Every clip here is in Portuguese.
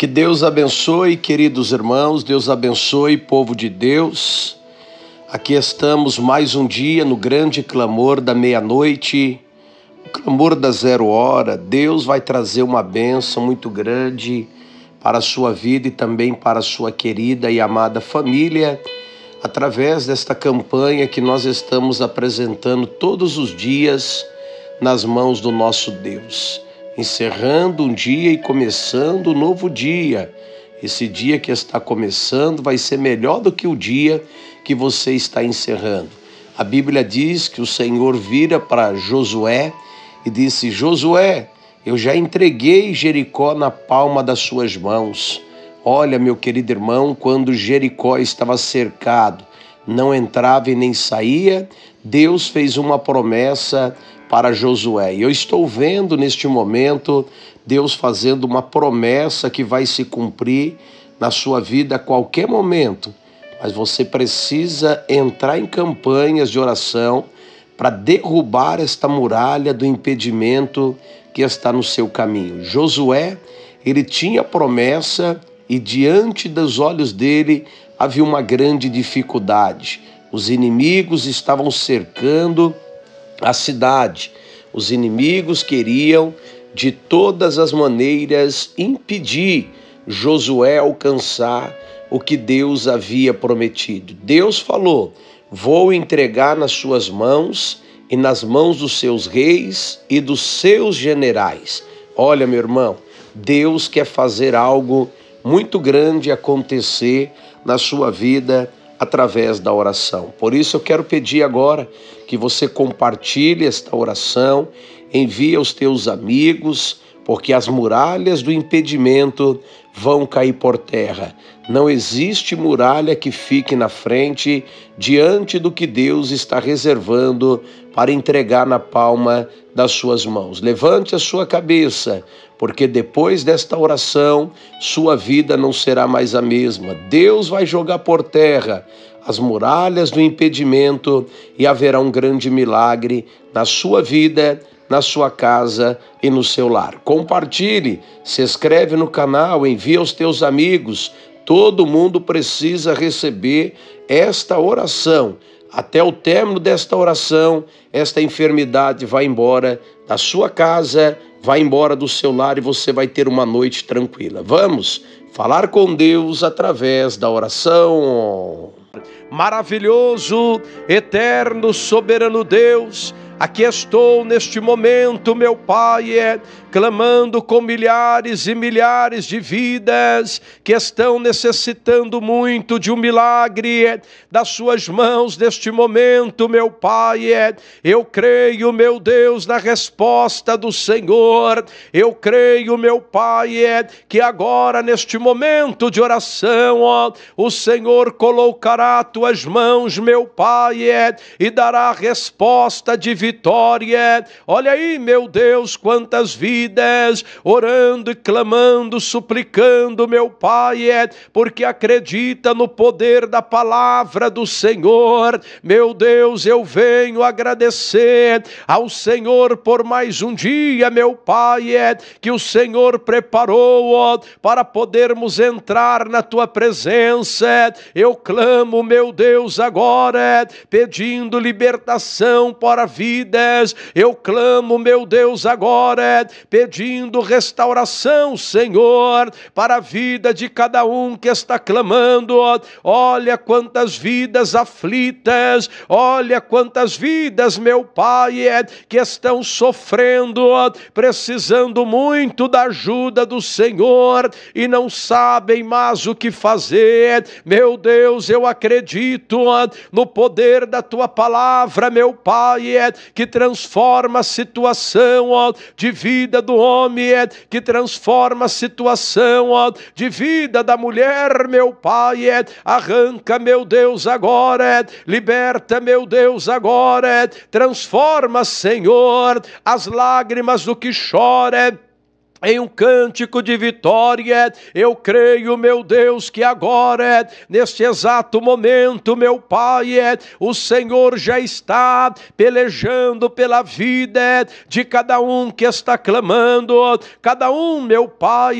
Que Deus abençoe, queridos irmãos, Deus abençoe, povo de Deus. Aqui estamos mais um dia no grande clamor da meia-noite, o clamor da zero hora. Deus vai trazer uma bênção muito grande para a sua vida e também para a sua querida e amada família, através desta campanha que nós estamos apresentando todos os dias nas mãos do nosso Deus encerrando um dia e começando um novo dia. Esse dia que está começando vai ser melhor do que o dia que você está encerrando. A Bíblia diz que o Senhor vira para Josué e disse: Josué, eu já entreguei Jericó na palma das suas mãos. Olha, meu querido irmão, quando Jericó estava cercado, não entrava e nem saía, Deus fez uma promessa para Josué. E eu estou vendo neste momento Deus fazendo uma promessa que vai se cumprir na sua vida a qualquer momento, mas você precisa entrar em campanhas de oração para derrubar esta muralha do impedimento que está no seu caminho. Josué, ele tinha promessa e diante dos olhos dele havia uma grande dificuldade. Os inimigos estavam cercando a cidade. Os inimigos queriam de todas as maneiras impedir Josué alcançar o que Deus havia prometido. Deus falou: Vou entregar nas suas mãos e nas mãos dos seus reis e dos seus generais. Olha, meu irmão, Deus quer fazer algo muito grande acontecer na sua vida através da oração. Por isso eu quero pedir agora que você compartilhe esta oração, envie aos teus amigos, porque as muralhas do impedimento vão cair por terra. Não existe muralha que fique na frente diante do que Deus está reservando para entregar na palma das suas mãos. Levante a sua cabeça, porque depois desta oração, sua vida não será mais a mesma. Deus vai jogar por terra as muralhas do impedimento e haverá um grande milagre na sua vida, na sua casa e no seu lar. Compartilhe, se inscreve no canal, envia aos teus amigos. Todo mundo precisa receber esta oração. Até o término desta oração, esta enfermidade vai embora da sua casa vai embora do seu lar e você vai ter uma noite tranquila. Vamos falar com Deus através da oração. Maravilhoso, eterno, soberano Deus, aqui estou neste momento, meu Pai, é clamando com milhares e milhares de vidas que estão necessitando muito de um milagre é, das suas mãos neste momento, meu Pai. É. Eu creio, meu Deus, na resposta do Senhor. Eu creio, meu Pai, é, que agora neste momento de oração, ó, o Senhor colocará tuas mãos, meu Pai, e dará a resposta de vitória. Olha aí, meu Deus, quantas vidas vidas, orando e clamando, suplicando, meu Pai, é porque acredita no poder da palavra do Senhor. Meu Deus, eu venho agradecer ao Senhor por mais um dia, meu Pai, é que o Senhor preparou ó, para podermos entrar na tua presença. Eu clamo, meu Deus, agora, é, pedindo libertação para vidas. Eu clamo, meu Deus, agora, é, pedindo restauração, Senhor, para a vida de cada um que está clamando. Olha quantas vidas aflitas, olha quantas vidas, meu Pai, é, que estão sofrendo, precisando muito da ajuda do Senhor e não sabem mais o que fazer. Meu Deus, eu acredito no poder da tua palavra, meu Pai, é, que transforma a situação de vida vida do homem, é que transforma a situação ó, de vida da mulher, meu Pai. é Arranca, meu Deus, agora, é, liberta, meu Deus, agora, é, transforma, Senhor, as lágrimas do que chora é, em um cântico de vitória. Eu creio, meu Deus, que agora, neste exato momento, meu Pai, o Senhor já está pelejando pela vida de cada um que está clamando, cada um, meu Pai,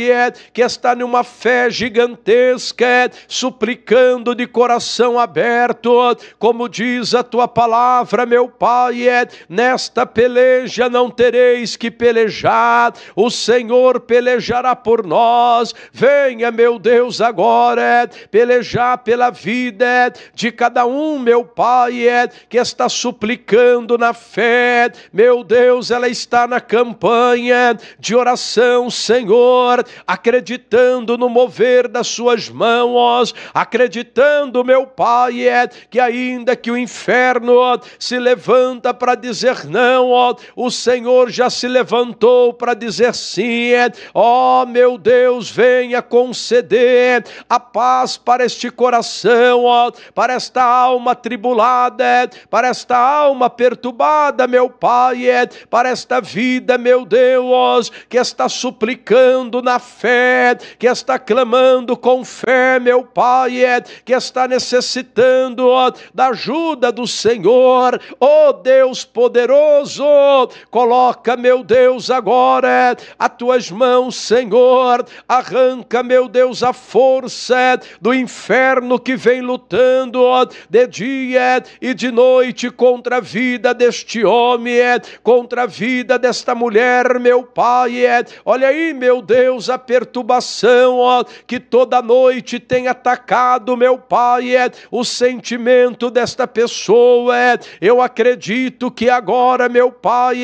que está numa fé gigantesca, suplicando de coração aberto, como diz a tua palavra, meu Pai, nesta peleja não tereis que pelejar. O Senhor Senhor pelejará por nós. Venha, meu Deus, agora é, pelejar pela vida é, de cada um, meu Pai, é, que está suplicando na fé. Meu Deus, ela está na campanha de oração, Senhor, acreditando no mover das suas mãos, acreditando, meu Pai, que ainda que o inferno se levanta para dizer não, o Senhor já se levantou para dizer sim Ó oh, meu Deus, venha conceder a paz para este coração, ó, para esta alma tribulada, para esta alma perturbada, meu Pai, é, para esta vida, meu Deus, que está suplicando na fé, que está clamando com fé, meu Pai, é, que está necessitando ó, da ajuda do Senhor, ó Deus poderoso, coloca, meu Deus, agora a tua tuas mãos, Senhor. Arranca, meu Deus, a força do inferno que vem lutando de dia e de noite contra a vida deste homem, é, contra a vida desta mulher, meu Pai. É. Olha aí, meu Deus, a perturbação que toda noite tem atacado, meu Pai, é, o sentimento desta pessoa. Eu acredito que agora, meu Pai,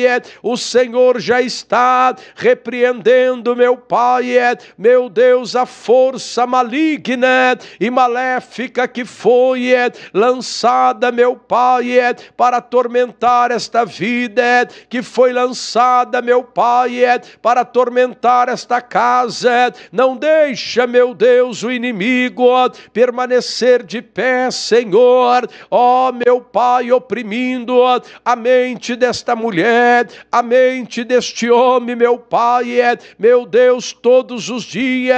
o Senhor já está repreendendo repreendendo, meu Pai, é, meu Deus, a força maligna e maléfica que foi é, lançada, meu Pai, é, para atormentar esta vida, que foi lançada, meu Pai, para atormentar esta casa. Não deixa, meu Deus, o inimigo permanecer de pé, Senhor. Ó, oh, meu Pai, oprimindo a mente desta mulher, a mente deste homem, meu Pai, é, meu Deus, todos os dias,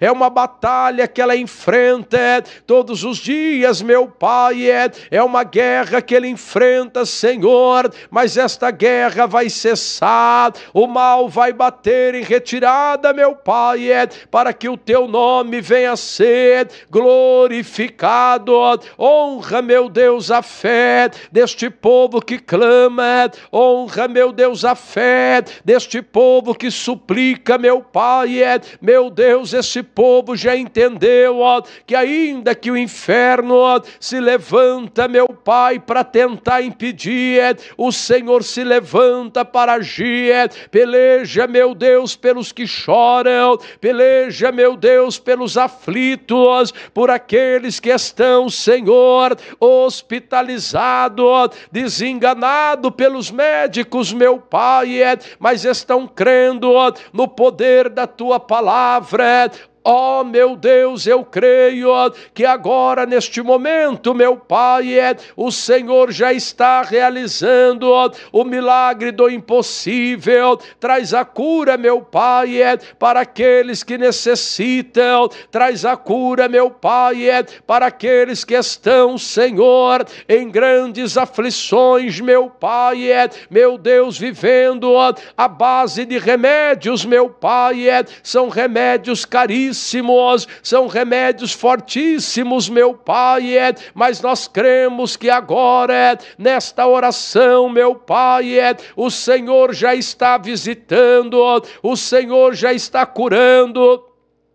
é uma batalha que ela enfrenta é, todos os dias, meu Pai, é, é uma guerra que ele enfrenta, Senhor, mas esta guerra vai cessar, o mal vai bater em retirada, meu Pai, é, para que o teu nome venha a ser glorificado. Honra, meu Deus, a fé deste povo que clama, honra, meu Deus, a fé deste povo que suporta suplica, meu Pai, é, meu Deus, esse povo já entendeu, ó, que ainda que o inferno ó, se levanta, meu Pai, para tentar impedir, é, o Senhor se levanta para agir, é, peleja, meu Deus, pelos que choram, peleja, meu Deus, pelos aflitos, por aqueles que estão, Senhor, hospitalizado, ó, desenganado pelos médicos, meu Pai, é, mas estão crendo, ó, no poder da tua palavra. Ó oh, meu Deus, eu creio que agora, neste momento, meu Pai, é, o Senhor já está realizando o milagre do impossível. Traz a cura, meu Pai, é, para aqueles que necessitam. Traz a cura, meu Pai, é, para aqueles que estão, Senhor, em grandes aflições, meu Pai, meu Deus, vivendo a base de remédios, meu Pai, são remédios caríssimos fortíssimos, são remédios fortíssimos, meu Pai, é, mas nós cremos que agora, nesta oração, meu Pai, é, o Senhor já está visitando, o Senhor já está curando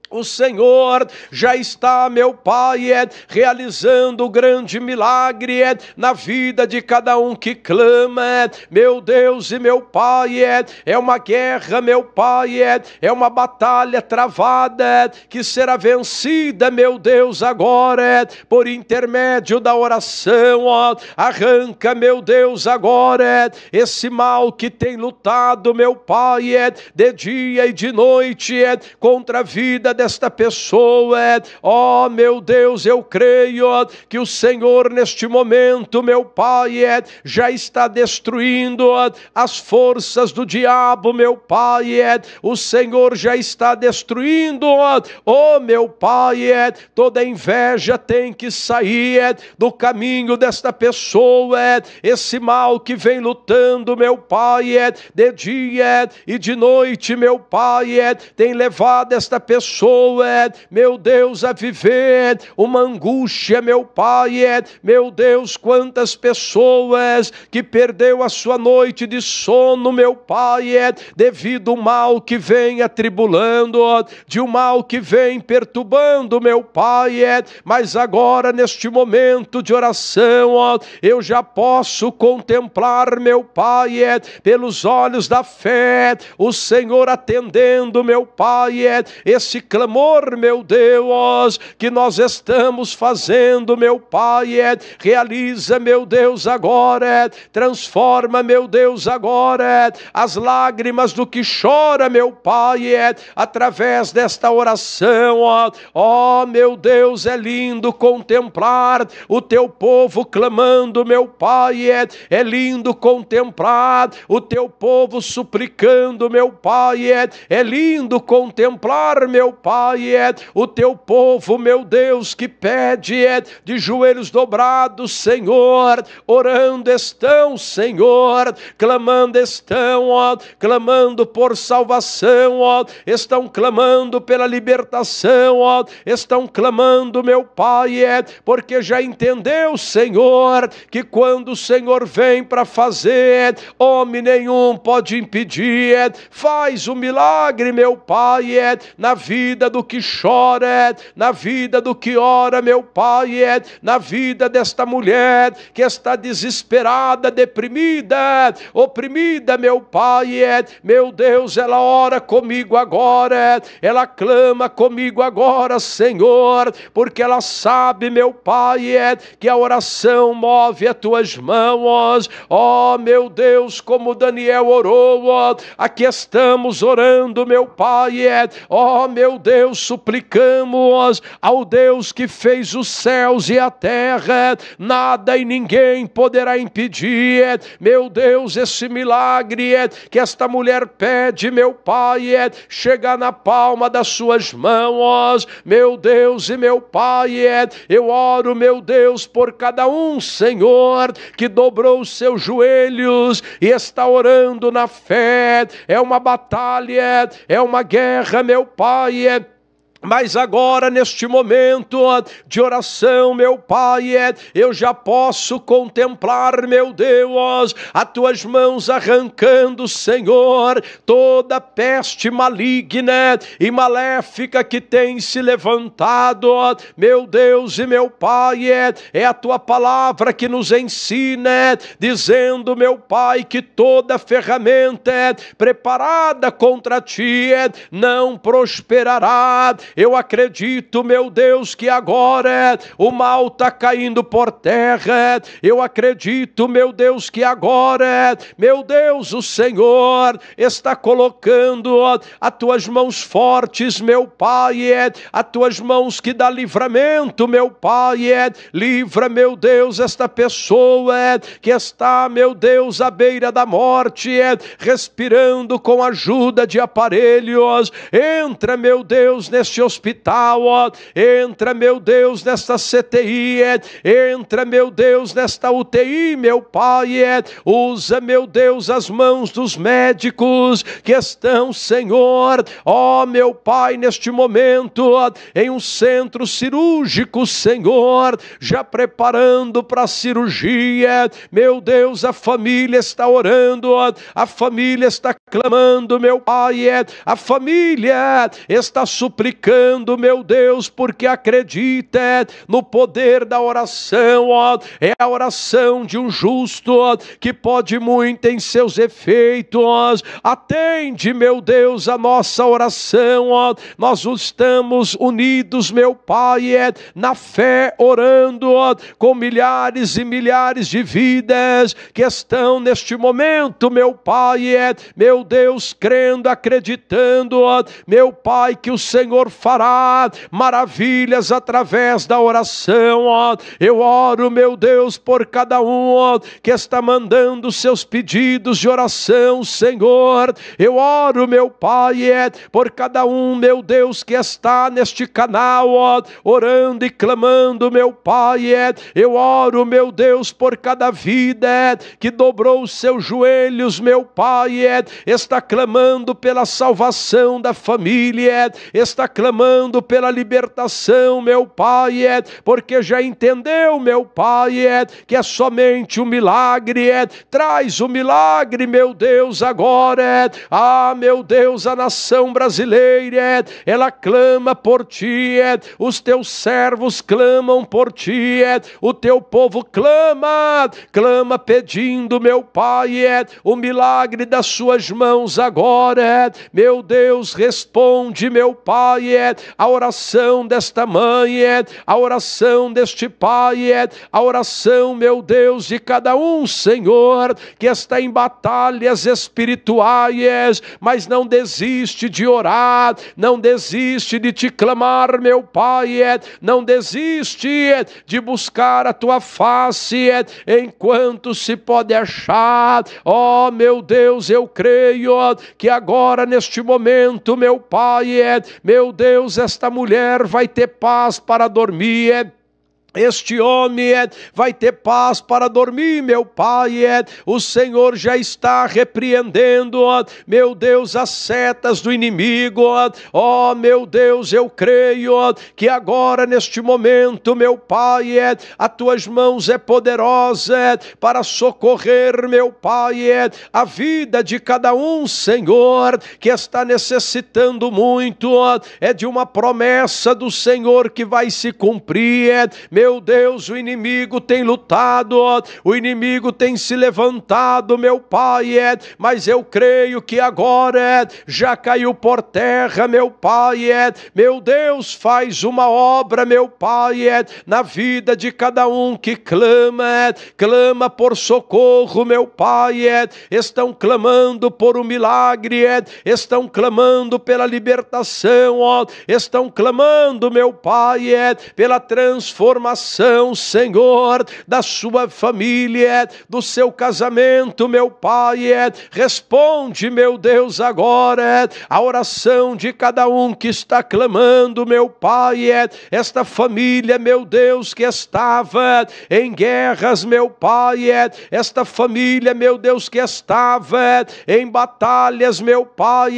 o Senhor já está, meu Pai, é, realizando o grande milagre é, na vida de cada um que clama, é, meu Deus e meu Pai, é, é uma guerra, meu Pai, é, é uma batalha travada é, que será vencida, meu Deus, agora, por intermédio da oração, ó, arranca, meu Deus, agora, esse mal que tem lutado, meu Pai, de dia e de noite, contra a vida dessa desta pessoa é: ó oh, meu Deus, eu creio que o Senhor neste momento, meu Pai, é, já está destruindo as forças do diabo, meu Pai, é, o Senhor já está destruindo, ó oh, meu Pai, é, toda inveja tem que sair é, do caminho desta pessoa, é, esse mal que vem lutando, meu Pai, é, de dia e de noite, meu Pai, é, tem levado esta pessoa é meu Deus, a viver uma angústia, meu Pai, é, meu Deus, quantas pessoas que perdeu a sua noite de sono, meu Pai, é, devido ao mal que vem atribulando, de um mal que vem perturbando, meu Pai, é. mas agora neste momento de oração, eu já posso contemplar, meu Pai, pelos olhos da fé, o Senhor atendendo, meu Pai, esse clamor, meu Deus, que nós estamos fazendo, meu Pai, é, realiza, meu Deus, agora, é, transforma, meu Deus, agora, é, as lágrimas do que chora, meu Pai, é, através desta oração, ó, ó, meu Deus, é lindo contemplar o teu povo clamando, meu Pai, é, é lindo contemplar o teu povo suplicando, meu Pai, é, é lindo contemplar, meu Pai, Pai, é o teu povo, meu Deus, que pede, é de joelhos dobrados, Senhor, orando estão, Senhor, clamando estão, ó, clamando por salvação, ó, estão clamando pela libertação, ó, estão clamando, meu Pai, é porque já entendeu, Senhor, que quando o Senhor vem para fazer, é, homem nenhum pode impedir, é. faz o um milagre, meu Pai, é na vida vida do que chora, é, na vida do que ora, meu Pai, é, na vida desta mulher que está desesperada, deprimida, é, oprimida, meu Pai, meu Deus, ela ora comigo agora, ela clama comigo agora, Senhor, porque ela sabe, meu Pai, que a oração move as tuas mãos, ó oh, meu Deus, como Daniel orou, aqui estamos orando, meu Pai, ó oh, meu Deus suplicamos, ao Deus que fez os céus e a terra, nada e ninguém poderá impedir, é, meu Deus, esse milagre é, que esta mulher pede, meu Pai, é, chegar na palma das suas mãos, meu Deus e meu Pai, eu oro, meu Deus, por cada um, Senhor, que dobrou os seus joelhos e está orando na fé, é uma batalha, é uma guerra, meu Pai, mas agora, neste momento de oração, meu Pai, é, eu já posso contemplar, meu Deus, a tuas mãos arrancando, Senhor, toda peste maligna e maléfica que tem se levantado, meu Deus e meu Pai, é, é a tua palavra que nos ensina, é, dizendo, meu Pai, que toda ferramenta preparada contra ti não prosperará eu acredito, meu Deus, que agora o mal está caindo por terra. Eu acredito, meu Deus, que agora, meu Deus, o Senhor está colocando as tuas mãos fortes, meu Pai, as tuas mãos que dá livramento, meu Pai. Livra, meu Deus, esta pessoa que está, meu Deus, à beira da morte, respirando com a ajuda de aparelhos. Entra, meu Deus, neste hospital, ó. entra, meu Deus, nesta CTI, é. entra, meu Deus, nesta UTI, meu Pai, é. usa, meu Deus, as mãos dos médicos que estão, Senhor, ó meu Pai, neste momento, em um centro cirúrgico, Senhor, já preparando para a cirurgia, meu Deus, a família está orando, a família está clamando, meu Pai, é. a família está suplicando glorificando, meu Deus, porque acredita é, no poder da oração, ó. É a oração de um justo ó, que pode muito em seus efeitos. Ó. Atende, meu Deus, a nossa oração, ó. Nós estamos unidos, meu Pai, é, na fé, orando ó, com milhares e milhares de vidas que estão neste momento, meu Pai, é, meu Deus, crendo, acreditando, ó, meu Pai, que o Senhor fará maravilhas através da oração. Ó. Eu oro, meu Deus, por cada um ó, que está mandando seus pedidos de oração, Senhor. Eu oro, meu Pai, é, por cada um, meu Deus, que está neste canal, ó, orando e clamando, meu Pai. É. Eu oro, meu Deus, por cada vida é, que dobrou os seus joelhos, meu Pai, é, está clamando pela salvação da família, é, está clamando clamando pela libertação, meu Pai, é, porque já entendeu, meu Pai, é, que é somente um milagre, é, traz o um milagre, meu Deus, agora, é, ah, meu Deus, a nação brasileira, é, ela clama por Ti, é, os Teus servos clamam por Ti, é, o Teu povo clama, clama pedindo, meu Pai, é, o milagre das Suas mãos agora, é, meu Deus, responde, meu Pai, é a oração desta mãe, é a oração deste pai, é a oração, meu Deus, de cada um, Senhor, que está em batalhas espirituais, mas não desiste de orar, não desiste de te clamar, meu Pai, é, não desiste é, de buscar a tua face é, enquanto se pode achar. Ó oh, meu Deus, eu creio que agora neste momento, meu Pai, meu Deus, Deus, esta mulher vai ter paz para dormir. É este homem é, vai ter paz para dormir, meu Pai. É. O Senhor já está repreendendo, meu Deus, as setas do inimigo. Ó, oh, meu Deus, eu creio que agora, neste momento, meu Pai, é, a tuas mãos é poderosa para socorrer, meu Pai, a vida de cada um, Senhor, que está necessitando muito. É de uma promessa do Senhor que vai se cumprir, meu meu Deus, o inimigo tem lutado, o inimigo tem se levantado, meu Pai, é, mas eu creio que agora é, já caiu por terra, meu Pai, é, meu Deus, faz uma obra, meu Pai, é, na vida de cada um que clama, é, clama por socorro, meu Pai, é, estão clamando por um milagre, é, estão clamando pela libertação, estão clamando, meu Pai, é, pela transformação Senhor, da sua família, do seu casamento, meu Pai. Responde, meu Deus, agora a oração de cada um que está clamando, meu Pai. Esta família, meu Deus, que estava em guerras, meu Pai. Esta família, meu Deus, que estava em batalhas, meu Pai.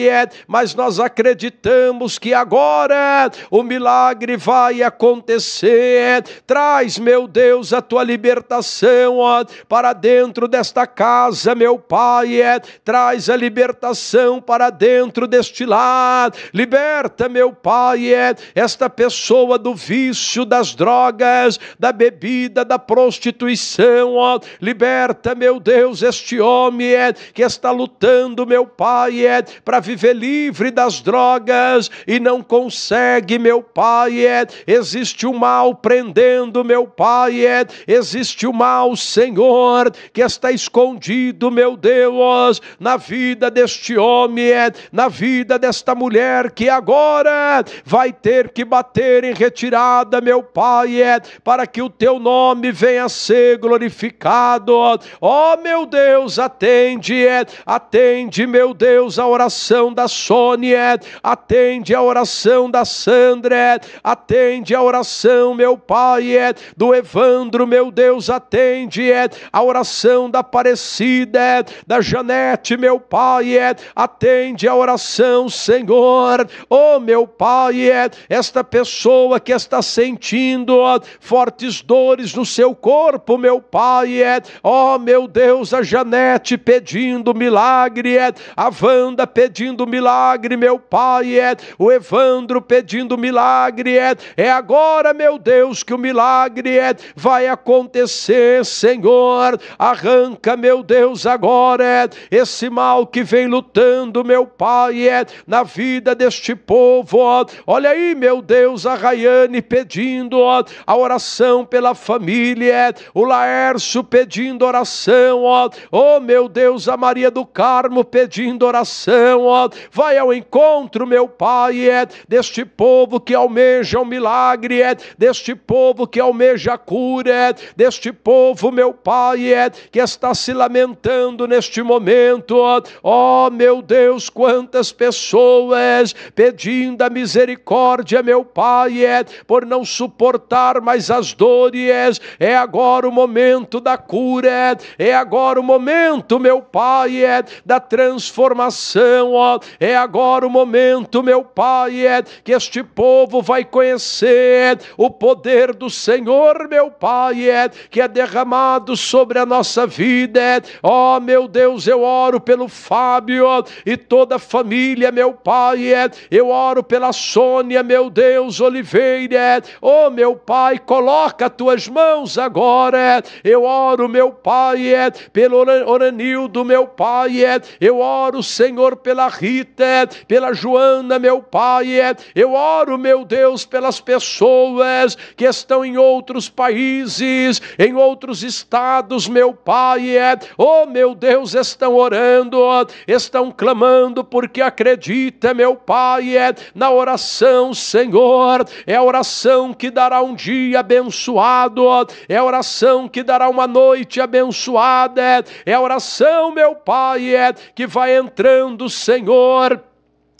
Mas nós acreditamos que agora o milagre vai acontecer Traz, meu Deus, a tua libertação ó, para dentro desta casa, meu Pai. É. Traz a libertação para dentro deste lar. Liberta, meu Pai, é, esta pessoa do vício, das drogas, da bebida, da prostituição. Ó. Liberta, meu Deus, este homem é, que está lutando, meu Pai, é, para viver livre das drogas e não consegue, meu Pai. É. Existe um mal prendendo meu Pai, é, existe o mal, Senhor, que está escondido, meu Deus, na vida deste homem, é, na vida desta mulher que agora vai ter que bater em retirada, meu Pai, é, para que o teu nome venha a ser glorificado. Ó oh, meu Deus, atende, atende, meu Deus, a oração da Sônia, atende a oração da Sandra, atende a oração, meu Pai é, do Evandro, meu Deus, atende é, a oração da Aparecida, é, da Janete, meu Pai, é, atende a oração, Senhor. Oh, meu Pai, é, esta pessoa que está sentindo ó, fortes dores no seu corpo, meu Pai, é, oh, meu Deus, a Janete pedindo milagre, é, a Wanda pedindo milagre, meu Pai, é, o Evandro pedindo milagre, é, é agora, meu Deus, que o milagre é, vai acontecer, Senhor. Arranca, meu Deus, agora é. esse mal que vem lutando, meu Pai, é na vida deste povo. Olha aí, meu Deus, a Rayane pedindo a oração pela família, o Laércio pedindo oração, oh meu Deus, a Maria do Carmo pedindo oração, vai ao encontro, meu Pai, deste povo que almeja o um milagre, deste povo povo que almeja a cura, é deste povo, meu Pai, é que está se lamentando neste momento. Ó oh, meu Deus, quantas pessoas pedindo a misericórdia, meu Pai, é por não suportar mais as dores. É agora o momento da cura, é agora o momento, meu Pai, da transformação. Oh, é agora o momento, meu Pai, que este povo vai conhecer o poder do do Senhor, meu Pai, é, que é derramado sobre a nossa vida. É. Ó oh, meu Deus, eu oro pelo Fábio e toda a família, meu Pai, é. eu oro pela Sônia, meu Deus, Oliveira. É. Ó oh, meu Pai, coloca tuas mãos agora. É. Eu oro, meu Pai, é, pelo Oranildo, meu Pai, eu oro, Senhor, pela Rita, pela Joana, meu Pai, eu oro, meu Deus, pelas pessoas que estão estão em outros países, em outros estados, meu Pai, é, oh meu Deus, estão orando, estão clamando, porque acredita, meu Pai, é, na oração, Senhor, é a oração que dará um dia abençoado, é a oração que dará uma noite abençoada, é a oração, meu Pai, é, que vai entrando, Senhor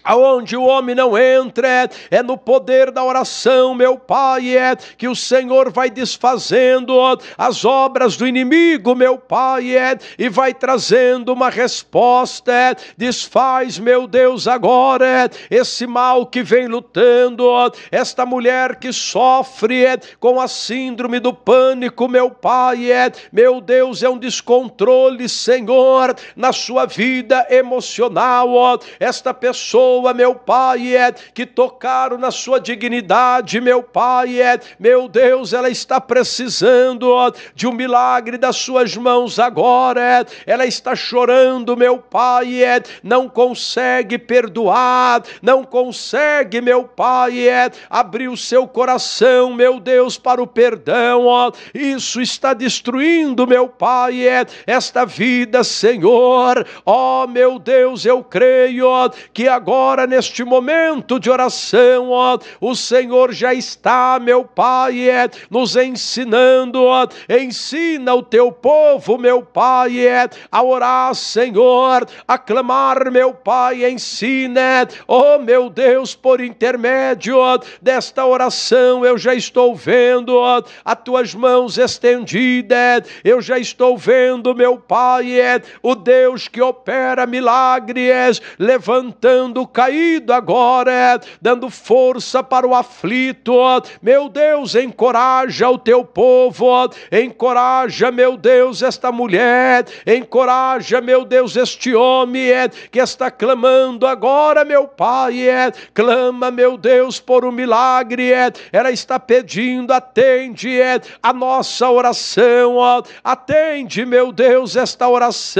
aonde o homem não entra, é no poder da oração, meu Pai, é que o Senhor vai desfazendo as obras do inimigo, meu Pai, é, e vai trazendo uma resposta. É, desfaz, meu Deus, agora é, esse mal que vem lutando, esta mulher que sofre é, com a síndrome do pânico, meu Pai, é, meu Deus, é um descontrole, Senhor, na sua vida emocional, esta pessoa perdoa, meu Pai, é, que tocaram na sua dignidade, meu Pai, é, meu Deus, ela está precisando ó, de um milagre das suas mãos agora, é, ela está chorando, meu Pai, é, não consegue perdoar, não consegue, meu Pai, é, abrir o seu coração, meu Deus, para o perdão, ó, isso está destruindo, meu Pai, é, esta vida, Senhor, ó, meu Deus, eu creio ó, que agora agora, neste momento de oração, ó, o Senhor já está, meu Pai, é, nos ensinando, ó, ensina o teu povo, meu Pai, é, a orar, Senhor, a clamar, meu Pai, ensina, ó, meu Deus, por intermédio ó, desta oração, eu já estou vendo ó, as tuas mãos estendidas, eu já estou vendo, meu Pai, é, o Deus que opera milagres, levantando caído agora é dando força para o aflito. Meu Deus, encoraja o teu povo, encoraja, meu Deus, esta mulher, encoraja, meu Deus, este homem é, que está clamando agora, meu Pai, é. clama, meu Deus, por um milagre. É. Ela está pedindo, atende a nossa oração, atende, meu Deus, esta oração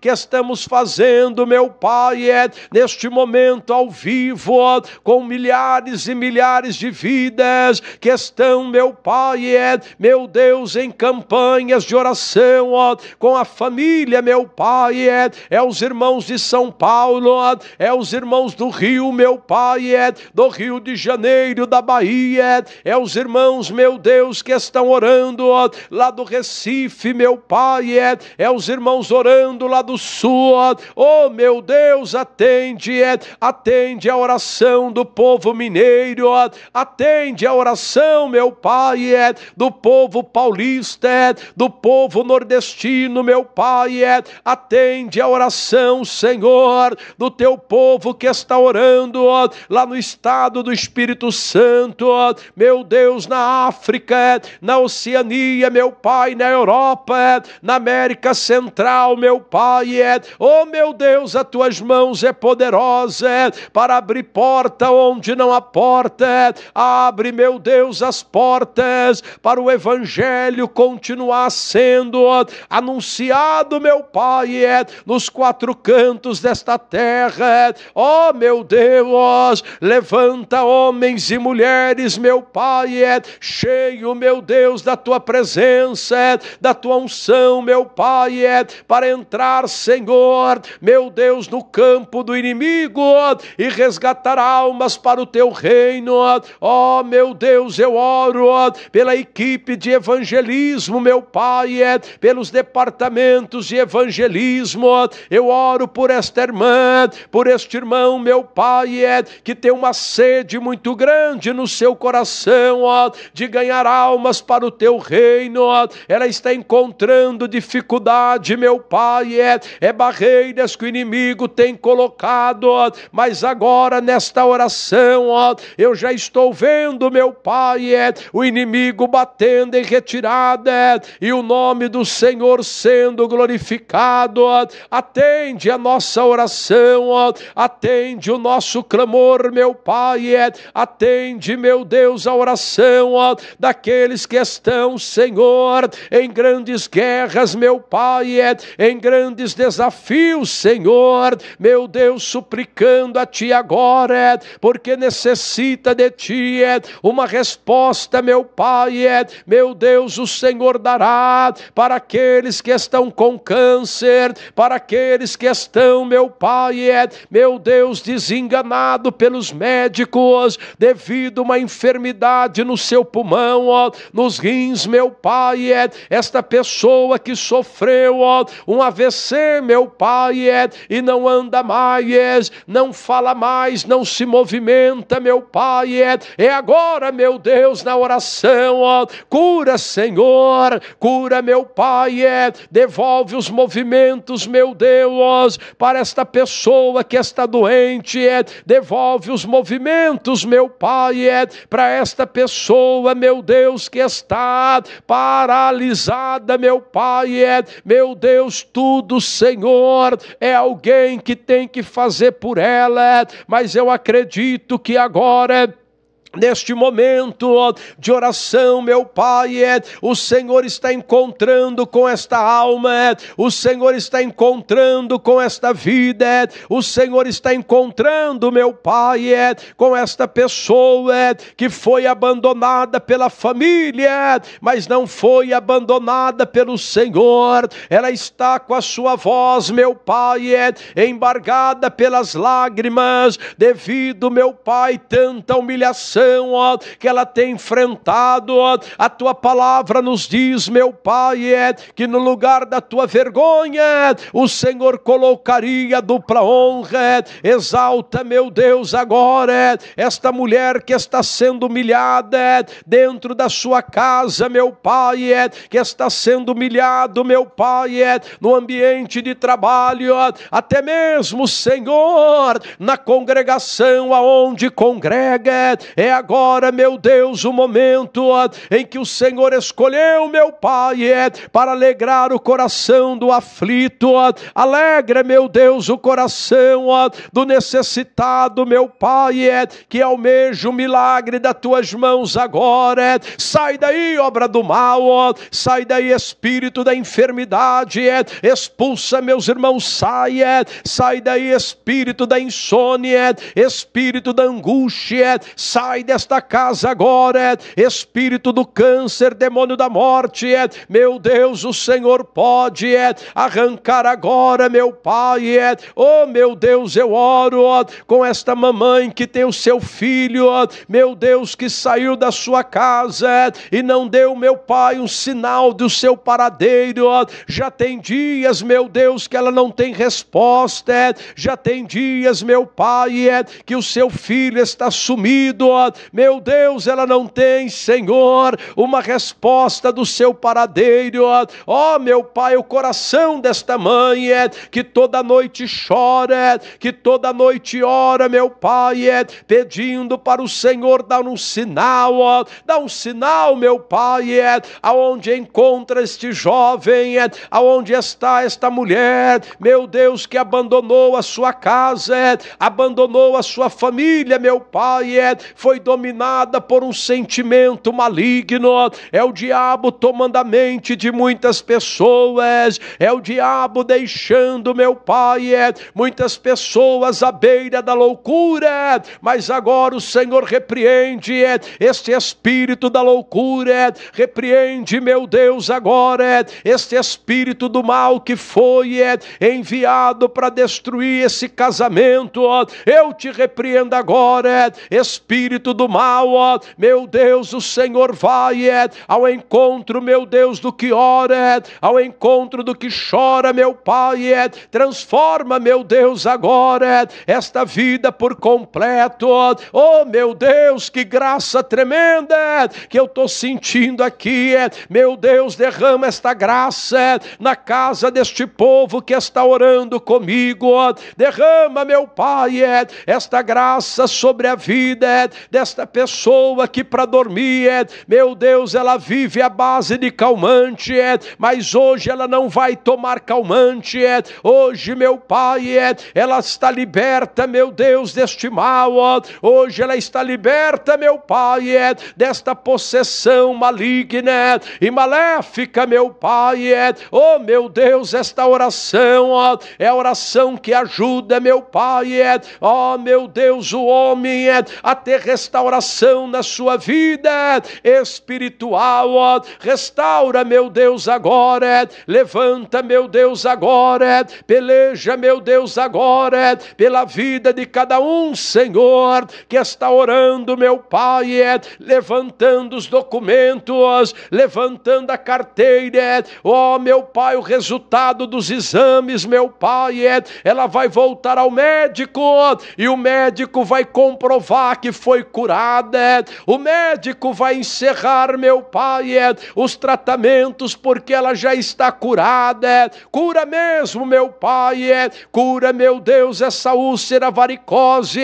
que estamos fazendo, meu Pai, neste momento ao vivo, com milhares e milhares de vidas que estão, meu Pai, é, meu Deus, em campanhas de oração, com a família, meu Pai, é, é os irmãos de São Paulo, é os irmãos do Rio, meu Pai, é, do Rio de Janeiro, da Bahia, é os irmãos, meu Deus, que estão orando lá do Recife, meu Pai, é os irmãos orando lá do Sul, oh meu Deus, atende, atende a oração do povo mineiro, atende a oração, meu Pai, é, do povo paulista, é, do povo nordestino, meu Pai, é, atende a oração, Senhor, do teu povo que está orando lá no estado do Espírito Santo, meu Deus, na África, na Oceania, meu Pai, na Europa, na América Central, meu Pai, oh meu Deus, as tuas mãos é poderosa nós, é, para abrir porta onde não há porta. Abre, meu Deus, as portas para o evangelho continuar sendo anunciado, meu Pai, é, nos quatro cantos desta terra. Ó oh, meu Deus, levanta homens e mulheres, meu Pai, é, cheio, meu Deus, da tua presença, da tua unção, meu Pai, para entrar, Senhor, meu Deus, no campo do inimigo contigo e resgatar almas para o teu reino. Ó oh, meu Deus, eu oro pela equipe de evangelismo, meu Pai, é, pelos departamentos de evangelismo. Eu oro por esta irmã, por este irmão, meu Pai, é, que tem uma sede muito grande no seu coração de ganhar almas para o teu reino. Ela está encontrando dificuldade, meu Pai, é, é barreiras que o inimigo tem colocado mas agora nesta oração, ó, eu já estou vendo, meu Pai, é, o inimigo batendo em retirada é, e o nome do Senhor sendo glorificado. Ó, atende a nossa oração, ó, atende o nosso clamor, meu Pai, é, atende, meu Deus, a oração ó, daqueles que estão, Senhor, em grandes guerras, meu Pai, é, em grandes desafios, Senhor, meu Deus, suprindo suplicando a Ti agora, porque necessita de Ti uma resposta, meu Pai. Meu Deus, o Senhor dará para aqueles que estão com câncer, para aqueles que estão, meu Pai, meu Deus, desenganado pelos médicos devido a uma enfermidade no seu pulmão, ó, nos rins, meu Pai. Esta pessoa que sofreu ó, um AVC, meu Pai, e não anda mais, dias, não fala mais, não se movimenta, meu Pai. É, é agora, meu Deus, na oração, ó, cura, Senhor, cura, meu Pai. É, devolve os movimentos, meu Deus, para esta pessoa que está doente. É, devolve os movimentos, meu Pai, é, para esta pessoa, meu Deus, que está paralisada, meu Pai. É, meu Deus, tudo, Senhor, é alguém que tem que fazer por ela, mas eu acredito que agora Neste momento de oração, meu Pai, é, o Senhor está encontrando com esta alma, é, o Senhor está encontrando com esta vida, é, o Senhor está encontrando, meu Pai, com esta pessoa que foi abandonada pela família, mas não foi abandonada pelo Senhor. Ela está com a sua voz, meu Pai, embargada pelas lágrimas, devido, meu Pai, tanta humilhação situação ó, que ela tem enfrentado. Ó. A tua palavra nos diz, meu Pai, é, que no lugar da tua vergonha, o Senhor colocaria dupla honra. É, exalta, meu Deus, agora é, esta mulher que está sendo humilhada é, dentro da sua casa, meu Pai, que está sendo humilhado, meu Pai, no ambiente de trabalho, até mesmo, Senhor, na congregação aonde congrega, é agora, meu Deus, o momento em que o Senhor escolheu, meu Pai, é, para alegrar o coração do aflito. Alegra, meu Deus, o coração do necessitado, meu Pai, é, que almeja o milagre das tuas mãos agora. É. Sai daí, obra do mal, sai daí, espírito da enfermidade, expulsa, meus irmãos, sai sai daí, espírito da insônia, espírito da angústia, sai desta casa agora, é espírito do câncer, demônio da morte, é, meu Deus, o Senhor pode é, arrancar agora, meu Pai, oh meu Deus, eu oro com esta mamãe que tem o seu filho, meu Deus, que saiu da sua casa e não deu, meu Pai, um sinal do seu paradeiro, já tem dias, meu Deus, que ela não tem resposta, já tem dias, meu Pai, que o seu filho está sumido, meu Deus, ela não tem, Senhor, uma resposta do seu paradeiro. Ó oh, meu Pai, o coração desta mãe é que toda noite chora, é que toda noite ora, meu Pai, é pedindo para o Senhor dar um sinal, ó, dá um sinal, meu Pai, é aonde encontra este jovem, é aonde está esta mulher, meu Deus, que abandonou a sua casa, é, abandonou a sua família, meu Pai, é, foi foi dominada por um sentimento maligno, é o diabo tomando a mente de muitas pessoas, é o diabo deixando, meu Pai, é, muitas pessoas à beira da loucura, mas agora o Senhor repreende é, este espírito da loucura, repreende, meu Deus, agora é, este espírito do mal que foi é, enviado para destruir esse casamento, eu te repreendo agora, é, espírito espírito do mal, ó, meu Deus, o Senhor vai é, ao encontro, meu Deus, do que ora, é, ao encontro do que chora, meu Pai, é, transforma, meu Deus, agora é, esta vida por completo, ó, oh meu Deus, que graça tremenda é, que eu estou sentindo aqui, é, meu Deus, derrama esta graça na casa deste povo que está orando comigo, derrama, meu Pai, esta graça sobre a vida desta pessoa que para dormir, é, meu Deus, ela vive à base de calmante, é, mas hoje ela não vai tomar calmante, é, hoje, meu Pai, é, ela está liberta, meu Deus, deste mal, ó, hoje ela está liberta, meu Pai, é, desta possessão maligna e maléfica, meu Pai, é, oh meu Deus, esta oração, ó, é a oração que ajuda, meu Pai, é, oh meu Deus, o homem é, a ter restauração na sua vida espiritual. Restaura, meu Deus, agora. Levanta, meu Deus, agora. Peleja, meu Deus, agora. Pela vida de cada um, Senhor, que está orando, meu Pai, é. levantando os documentos, levantando a carteira. É. Ó, oh, meu Pai, o resultado dos exames, meu Pai, é. ela vai voltar ao médico e o médico vai comprovar que foi curada. É, o médico vai encerrar, meu Pai, é, os tratamentos porque ela já está curada. É, cura mesmo, meu Pai, cura, meu Deus, essa úlcera varicose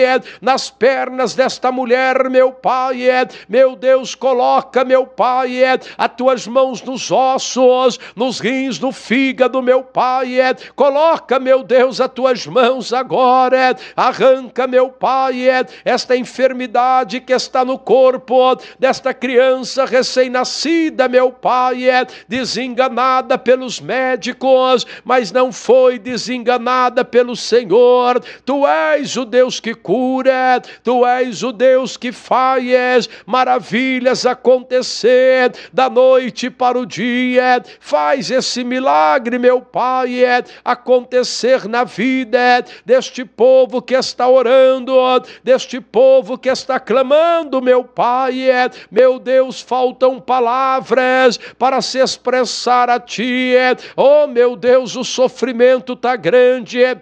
nas pernas desta mulher, meu Pai. Meu Deus, coloca, meu Pai, as tuas mãos nos ossos, nos rins, no fígado, meu Pai. Coloca, meu Deus, as tuas mãos agora. Arranca, meu Pai, esta enfermidade iniquidade que está no corpo desta criança recém-nascida, meu Pai, é desenganada pelos médicos, mas não foi desenganada pelo Senhor. Tu és o Deus que cura, tu és o Deus que faz maravilhas acontecer da noite para o dia. Faz esse milagre, meu Pai, acontecer na vida deste povo que está orando, deste povo que está clamando, meu Pai, é, meu Deus, faltam palavras para se expressar a Ti, é, oh meu Deus, o sofrimento está grande, é,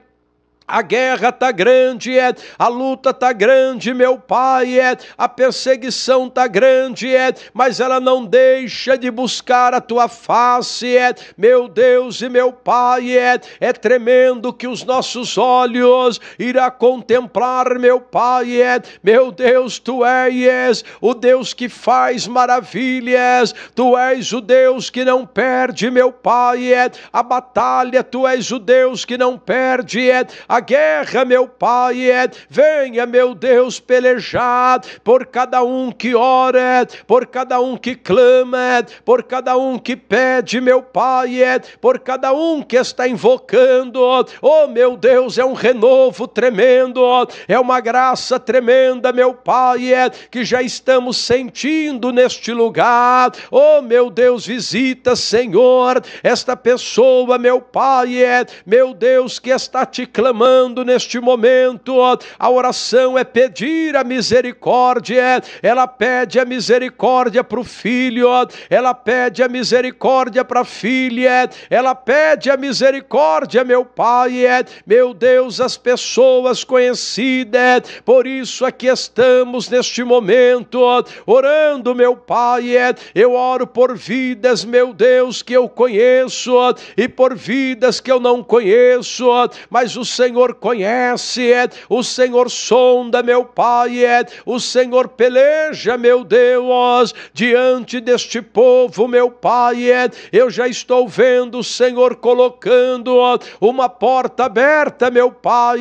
a guerra tá grande, é. A luta tá grande, meu pai, é. A perseguição tá grande, é. Mas ela não deixa de buscar a tua face, é. Meu Deus e meu pai, é. É tremendo que os nossos olhos irá contemplar, meu pai, é. Meu Deus, tu és o Deus que faz maravilhas. Tu és o Deus que não perde, meu pai, é. A batalha, tu és o Deus que não perde, é. A a guerra, meu Pai, é, venha, meu Deus, pelejar por cada um que ora, por cada um que clama, por cada um que pede, meu Pai, é, por cada um que está invocando. Oh, meu Deus, é um renovo tremendo, é uma graça tremenda, meu Pai, é, que já estamos sentindo neste lugar. Oh, meu Deus, visita, Senhor, esta pessoa, meu Pai, é, meu Deus, que está te clamando clamando neste momento. A oração é pedir a misericórdia, ela pede a misericórdia para o filho, ela pede a misericórdia para a filha, ela pede a misericórdia, meu Pai, é, meu Deus, as pessoas conhecidas, por isso aqui estamos neste momento, orando, meu Pai, é, eu oro por vidas, meu Deus, que eu conheço e por vidas que eu não conheço, mas o Senhor Senhor conhece, é. o Senhor sonda, meu Pai, é. o Senhor peleja, meu Deus, diante deste povo, meu Pai, é. eu já estou vendo o Senhor colocando uma porta aberta, meu Pai,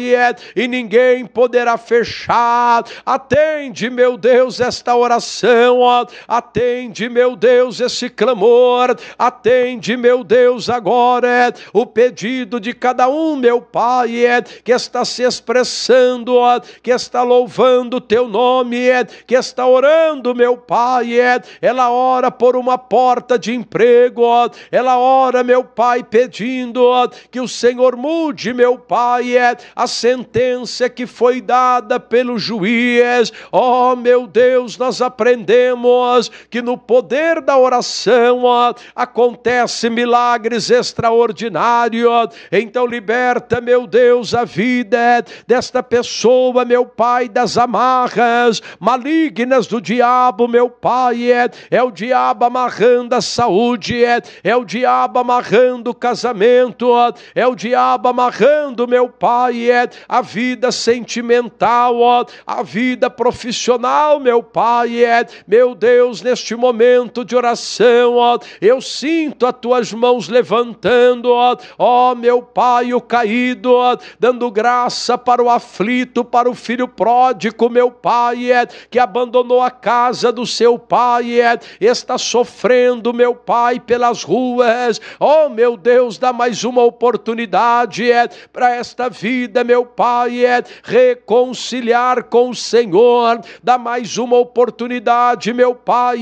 e ninguém poderá fechar. Atende, meu Deus, esta oração, atende, meu Deus, esse clamor, atende, meu Deus, agora o pedido de cada um, meu Pai, é, que está se expressando, ó, que está louvando o teu nome, é, que está orando, meu Pai. É, ela ora por uma porta de emprego, ó, ela ora, meu Pai, pedindo ó, que o Senhor mude, meu Pai, a sentença que foi dada pelo juiz. Ó, meu Deus, nós aprendemos que no poder da oração ó, acontece milagres extraordinários. Então liberta, meu Deus, Deus, a vida é desta pessoa, meu Pai, das amarras malignas do diabo, meu Pai. É, é o diabo amarrando a saúde, é, é o diabo amarrando o casamento, é o diabo amarrando, meu Pai, é a vida sentimental, ó, a vida profissional, meu Pai, é, meu Deus, neste momento de oração, ó, eu sinto as tuas mãos levantando, ó, ó meu Pai, o caído, ó, dando graça para o aflito, para o filho pródigo, meu Pai, é, que abandonou a casa do seu Pai, é, está sofrendo, meu Pai, pelas ruas. Oh, meu Deus, dá mais uma oportunidade é, para esta vida, meu Pai, reconciliar com o Senhor. Dá mais uma oportunidade, meu Pai,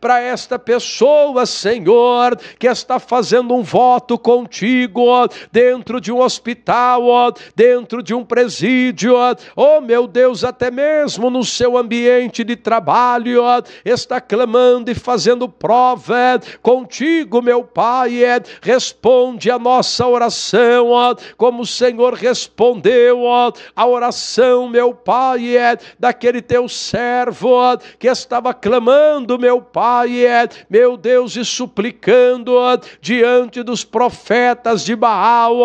para esta pessoa, Senhor, que está fazendo um voto contigo dentro de um hospital, ó, dentro de um presídio, oh meu Deus, até mesmo no seu ambiente de trabalho, está clamando e fazendo prova contigo, meu Pai, responde a nossa oração, como o Senhor respondeu a oração, meu Pai, daquele teu servo que estava clamando, meu Pai, meu Deus, e suplicando diante dos profetas de Baal,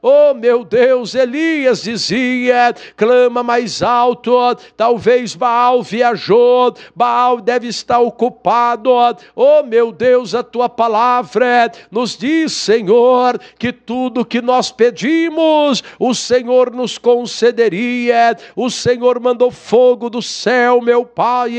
oh meu Deus, Deus. Elias dizia: clama mais alto, talvez Baal viajou, Baal deve estar ocupado. Oh meu Deus, a tua palavra nos diz, Senhor, que tudo que nós pedimos, o Senhor nos concederia. O Senhor mandou fogo do céu, meu Pai,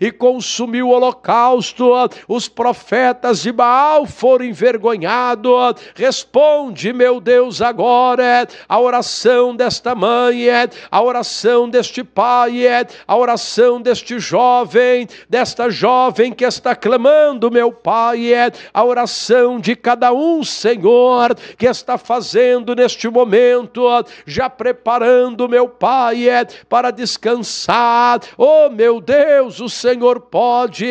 e consumiu o holocausto. Os profetas de Baal foram envergonhados. Responde, meu Deus, agora a oração oração desta mãe, é a oração deste pai, é a oração deste jovem, desta jovem que está clamando, meu Pai, é a oração de cada um, Senhor, que está fazendo neste momento, já preparando, meu Pai, para descansar. Oh, meu Deus, o Senhor pode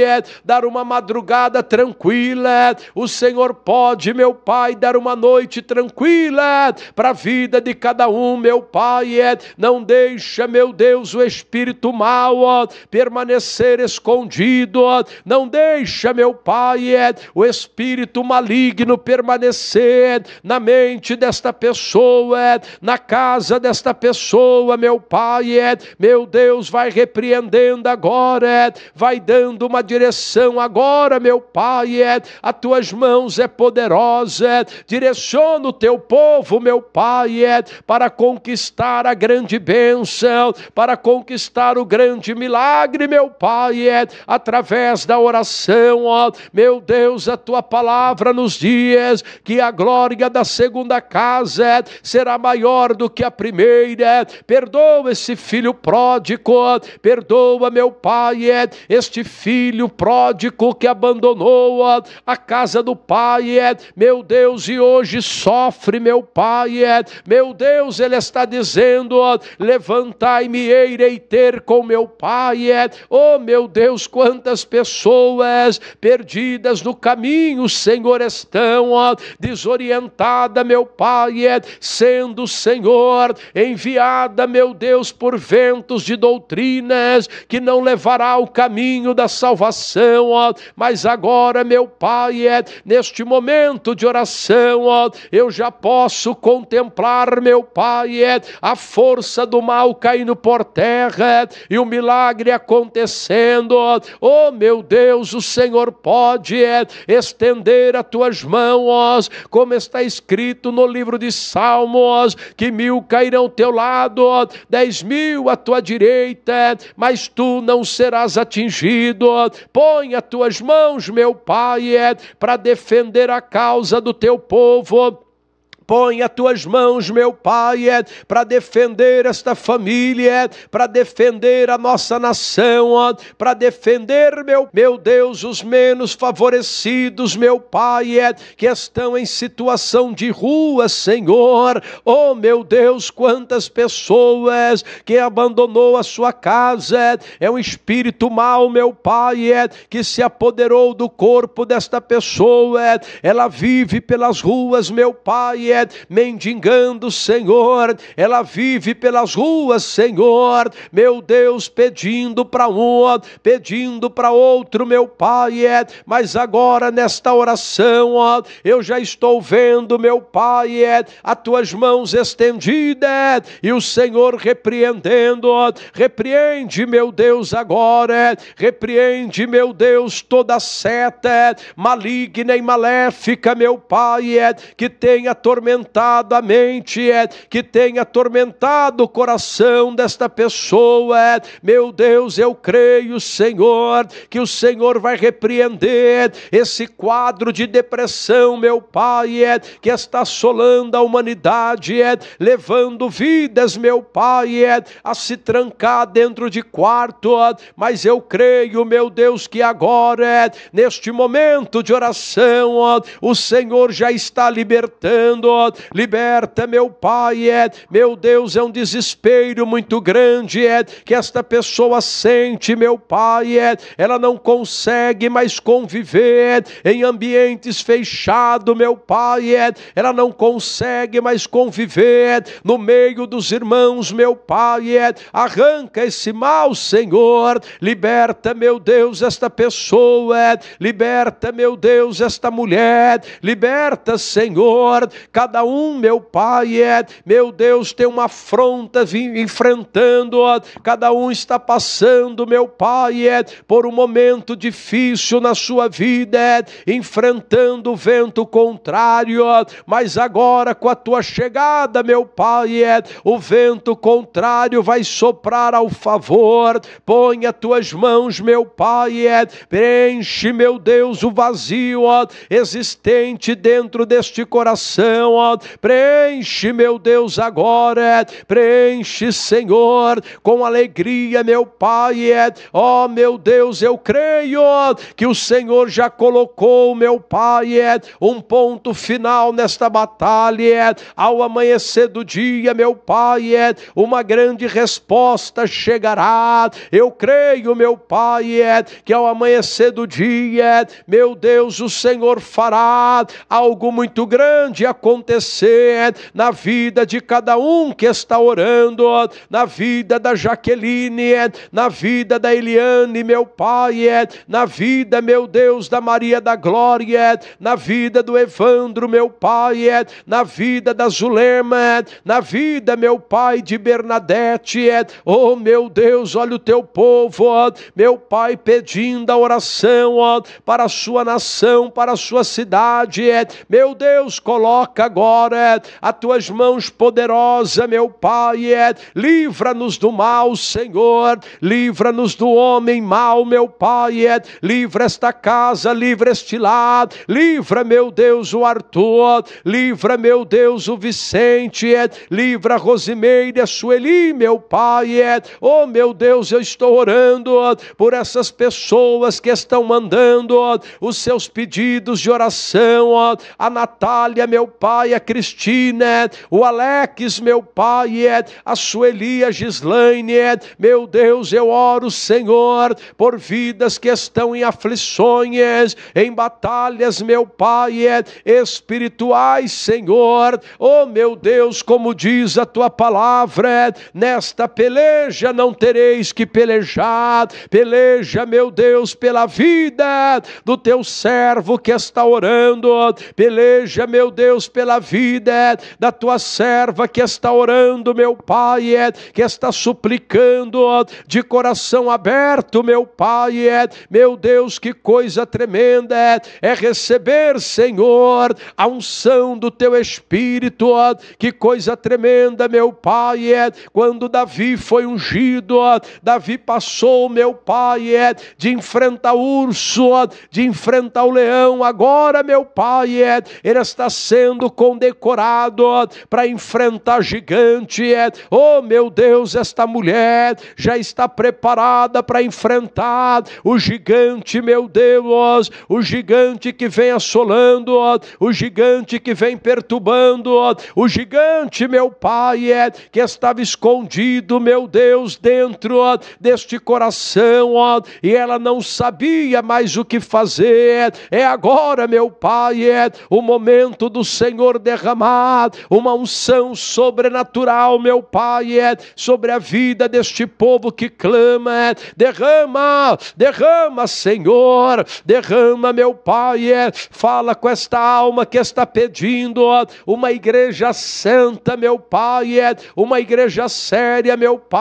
dar uma madrugada tranquila, o Senhor pode, meu Pai, dar uma noite tranquila para a vida de cada cada um, meu Pai, é, não deixa, meu Deus, o espírito mal permanecer escondido, não deixa, meu Pai, é, o espírito maligno permanecer na mente desta pessoa, é, na casa desta pessoa, meu Pai, meu Deus, vai repreendendo agora, vai dando uma direção agora, meu Pai, a tuas mãos é poderosa, direciona o teu povo, meu Pai, para conquistar a grande bênção, para conquistar o grande milagre, meu Pai, é através da oração, ó, meu Deus, a tua palavra nos dias que a glória da segunda casa será maior do que a primeira. Perdoa esse filho pródigo, perdoa, meu Pai, é este filho pródigo que abandonou a casa do Pai, é, meu Deus, e hoje sofre, meu Pai, é, meu Deus Deus, ele está dizendo: levantai-me, irei ter com meu Pai. Oh, meu Deus, quantas pessoas perdidas no caminho, Senhor, estão desorientada, meu Pai, é, sendo, Senhor, enviada, meu Deus, por ventos de doutrinas que não levará ao caminho da salvação, mas agora, meu Pai, é, neste momento de oração, eu já posso contemplar, meu meu Pai, é a força do mal caindo por terra e o milagre acontecendo. Oh meu Deus, o Senhor pode é, estender as tuas mãos, como está escrito no livro de Salmos, que mil cairão ao teu lado, dez mil à tua direita, mas tu não serás atingido. Põe as tuas mãos, meu Pai, é, para defender a causa do teu povo Põe as tuas mãos, meu Pai, é, para defender esta família, é, para defender a nossa nação, para defender, meu, meu Deus, os menos favorecidos, meu Pai, é, que estão em situação de rua, Senhor. Oh, meu Deus, quantas pessoas que abandonou a sua casa, é, é um espírito mau, meu Pai, é, que se apoderou do corpo desta pessoa, é, ela vive pelas ruas, meu Pai, é, mendigando, Senhor. Ela vive pelas ruas, Senhor. Meu Deus, pedindo para um, pedindo para outro, meu Pai. É, mas agora, nesta oração, eu já estou vendo, meu Pai, é, as tuas mãos estendidas e o Senhor repreendendo. repreende, meu Deus, agora. Repreende, meu Deus, toda seta maligna e maléfica, meu Pai, é, que tem atormentado atormentado a mente, é, que tem atormentado o coração desta pessoa. É, meu Deus, eu creio, Senhor, que o Senhor vai repreender esse quadro de depressão, meu Pai, é, que está assolando a humanidade, é, levando vidas, meu Pai, é, a se trancar dentro de quarto. É, mas eu creio, meu Deus, que agora, é, neste momento de oração, é, o Senhor já está libertando liberta meu Pai, é, meu Deus, é um desespero muito grande, é, que esta pessoa sente, meu Pai, é, ela não consegue mais conviver é, em ambientes fechados, meu Pai, é, ela não consegue mais conviver é, no meio dos irmãos, meu Pai, é, arranca esse mal, Senhor, liberta, meu Deus, esta pessoa, é, liberta, meu Deus, esta mulher, liberta, Senhor, cada cada um, meu Pai, é, meu Deus, tem uma afronta enfrentando, ó, cada um está passando, meu Pai, é, por um momento difícil na sua vida, é, enfrentando o vento contrário, ó, mas agora com a tua chegada, meu Pai, é, o vento contrário vai soprar ao favor, põe as tuas mãos, meu Pai, é, preenche, meu Deus, o vazio ó, existente dentro deste coração, Preenche, meu Deus, agora. É. Preenche, Senhor, com alegria, meu Pai. É. Ó, meu Deus, eu creio que o Senhor já colocou, meu Pai, é, um ponto final nesta batalha. Ao amanhecer do dia, meu Pai, uma grande resposta chegará. Eu creio, meu Pai, que ao amanhecer do dia, meu Deus, o Senhor fará algo muito grande acontecer acontecer na vida de cada um que está orando, na vida da Jaqueline, é, na vida da Eliane, meu Pai, é, na vida, meu Deus, da Maria da Glória, é, na vida do Evandro, meu Pai, na vida da Zulema, na vida, meu Pai, de Bernadette, oh meu Deus, olha o teu povo, meu Pai, pedindo a oração para a sua nação, para a sua cidade, meu Deus, coloca agora as tuas mãos poderosas, meu Pai. Livra-nos do mal, Senhor. Livra-nos do homem mau, meu Pai. Livra esta casa, livra este lar. Livra, meu Deus, o Arthur. Livra, meu Deus, o Vicente. Livra a Rosimeire, a Sueli, meu Pai. Oh, meu Deus, eu estou orando por essas pessoas que estão mandando os seus pedidos de oração. A Natália, meu Pai pai, a Cristina, o Alex, meu pai, é, a Sueli, a Gislaine, é, meu Deus, eu oro, Senhor, por vidas que estão em aflições, em batalhas, meu pai, é, espirituais, Senhor, oh meu Deus, como diz a tua palavra, nesta peleja não tereis que pelejar, peleja, meu Deus, pela vida do teu servo que está orando, peleja, meu Deus, pela pela vida é da tua serva que está orando, meu Pai, é que está suplicando de coração aberto, meu Pai. É, meu Deus, que coisa tremenda é receber, Senhor, a unção do teu Espírito. Que coisa tremenda, meu Pai. Quando Davi foi ungido, Davi passou, meu Pai, de enfrentar o urso, de enfrentar o leão. Agora, meu Pai, ele está sendo condecorado para enfrentar gigante. Oh, meu Deus, esta mulher já está preparada para enfrentar o gigante, meu Deus, o gigante que vem assolando, o gigante que vem perturbando, o gigante, meu Pai, é, que estava escondido, meu Deus, dentro deste coração, e ela não sabia mais o que fazer. É, é agora, meu Pai, o momento do Senhor Senhor, derramar uma unção sobrenatural, meu Pai, é sobre a vida deste povo que clama. É, derrama, derrama, Senhor, derrama, meu Pai, é, fala com esta alma que está pedindo uma igreja santa, meu Pai, uma igreja séria, meu Pai.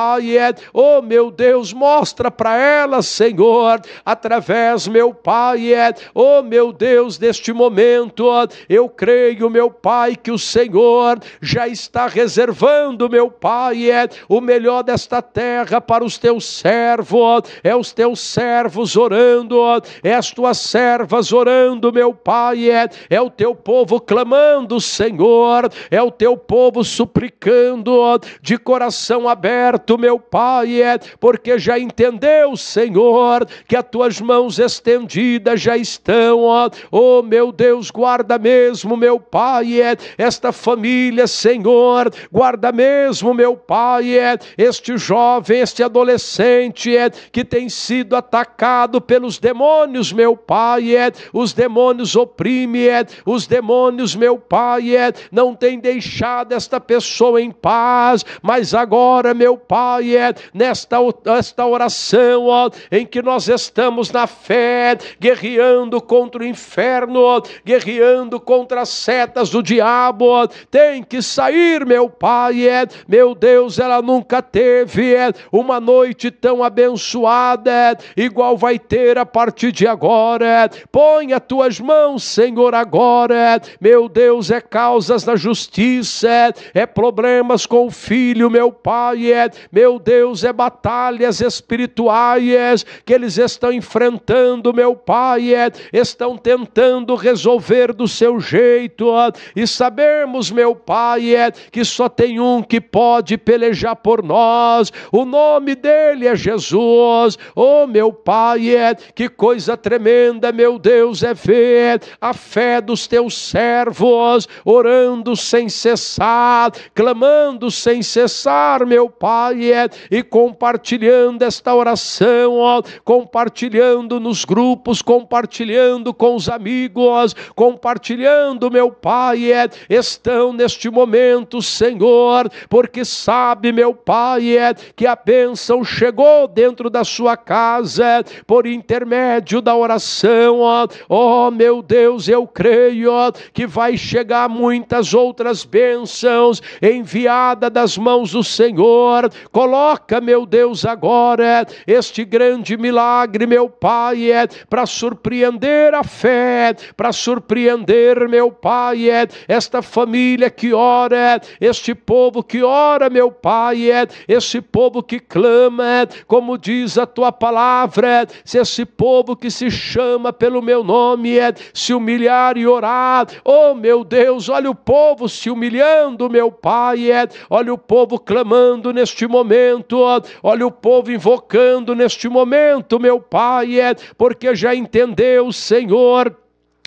Oh, meu Deus, mostra para ela, Senhor, através, meu Pai, oh, meu Deus, neste momento, eu creio, meu Pai, que o Senhor já está reservando, meu Pai, é o melhor desta terra para os teus servos, é os teus servos orando, é as tuas servas orando, meu Pai, é, é o teu povo clamando, Senhor, é o teu povo suplicando, de coração aberto, meu Pai, é porque já entendeu, Senhor, que as tuas mãos estendidas já estão, ó, oh meu Deus, guarda mesmo, meu Pai, Pai, é esta família, Senhor, guarda mesmo, meu Pai, é este jovem, este adolescente é que tem sido atacado pelos demônios, meu Pai, os demônios oprimem, os demônios, meu Pai, não tem deixado esta pessoa em paz, mas agora, meu Pai, nesta esta oração em que nós estamos na fé, guerreando contra o inferno, guerreando contra as setas o diabo tem que sair, meu Pai. É, meu Deus, ela nunca teve é, uma noite tão abençoada, é, igual vai ter a partir de agora. Põe as tuas mãos, Senhor, agora. Meu Deus, é causas na justiça, é problemas com o filho, meu Pai. Meu Deus, é batalhas espirituais que eles estão enfrentando, meu Pai. Estão tentando resolver do seu jeito, e sabermos, meu Pai, é que só tem um que pode pelejar por nós, o nome dele é Jesus, oh meu Pai, é que coisa tremenda, meu Deus, é ver a fé dos teus servos orando sem cessar, clamando sem cessar, meu Pai, é, e compartilhando esta oração, ó, compartilhando nos grupos, compartilhando com os amigos, compartilhando, meu Pai Pai, é, estão neste momento, Senhor, porque sabe, meu Pai, é, que a bênção chegou dentro da sua casa por intermédio da oração. Oh, meu Deus, eu creio que vai chegar muitas outras bênçãos enviada das mãos do Senhor. Coloca, meu Deus, agora este grande milagre, meu Pai, é, para surpreender a fé, para surpreender, meu Pai, é, esta família que ora, é, este povo que ora, meu Pai, é, esse povo que clama, como diz a tua palavra, se esse povo que se chama pelo meu nome se humilhar e orar, oh meu Deus, olha o povo se humilhando, meu Pai, olha o povo clamando neste momento, olha o povo invocando neste momento, meu Pai, porque já entendeu, Senhor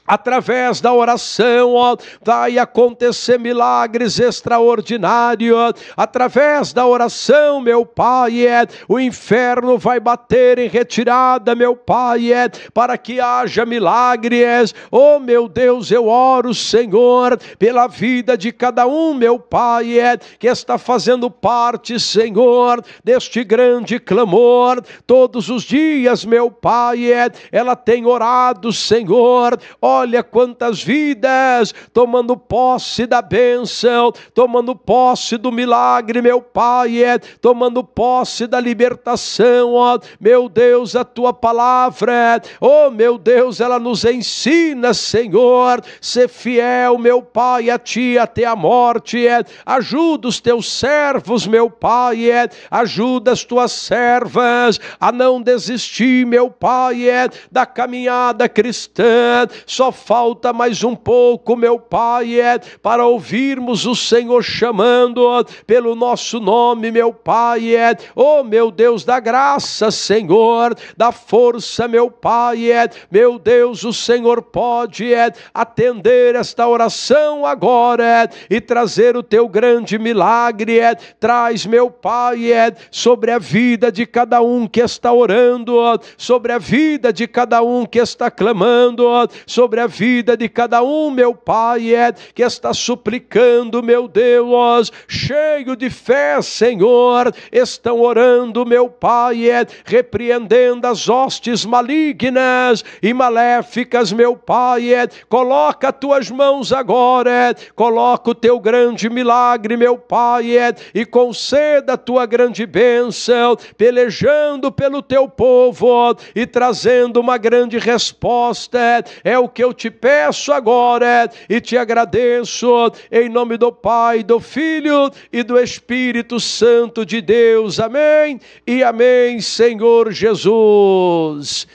através da oração, ó, vai acontecer milagres extraordinários, através da oração, meu Pai, é, o inferno vai bater em retirada, meu Pai, é, para que haja milagres, oh meu Deus, eu oro, Senhor, pela vida de cada um, meu Pai, é, que está fazendo parte, Senhor, deste grande clamor, todos os dias, meu Pai, é, ela tem orado, Senhor, ó Olha quantas vidas tomando posse da bênção, tomando posse do milagre, meu Pai, é, tomando posse da libertação, ó, meu Deus, a tua palavra, é. oh meu Deus, ela nos ensina, Senhor, ser fiel, meu Pai, a ti até a morte, é, ajuda os teus servos, meu Pai, é, ajuda as tuas servas a não desistir, meu Pai, é, da caminhada cristã, só falta mais um pouco, meu Pai, é para ouvirmos o Senhor chamando pelo nosso nome, meu Pai, é. Oh, meu Deus, da graça, Senhor, da força, meu Pai, é. Meu Deus, o Senhor pode é, atender esta oração agora é, e trazer o teu grande milagre. É, traz, meu Pai, é, sobre a vida de cada um que está orando, sobre a vida de cada um que está clamando, sobre sobre a vida de cada um, meu Pai, é, que está suplicando, meu Deus, cheio de fé, Senhor, estão orando, meu Pai, é, repreendendo as hostes malignas e maléficas, meu Pai, é, coloca tuas mãos agora, é, coloca o teu grande milagre, meu Pai, é, e conceda a tua grande bênção, pelejando pelo teu povo e trazendo uma grande resposta, é, é o que que eu te peço agora e te agradeço, em nome do Pai, do Filho e do Espírito Santo de Deus. Amém e amém, Senhor Jesus.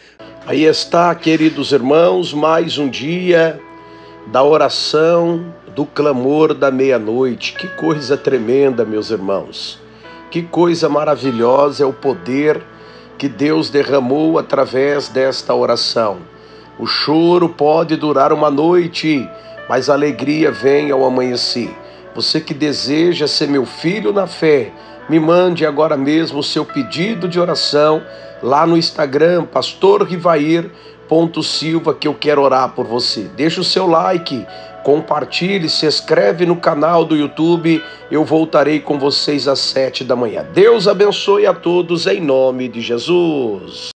Aí está, queridos irmãos, mais um dia da oração, do clamor da meia-noite. Que coisa tremenda, meus irmãos. Que coisa maravilhosa é o poder que Deus derramou através desta oração. O choro pode durar uma noite, mas a alegria vem ao amanhecer. Você que deseja ser meu filho na fé, me mande agora mesmo o seu pedido de oração lá no Instagram, Pastor Ponto Silva, que eu quero orar por você. Deixe o seu like, compartilhe, se inscreve no canal do YouTube. Eu voltarei com vocês às sete da manhã. Deus abençoe a todos em nome de Jesus.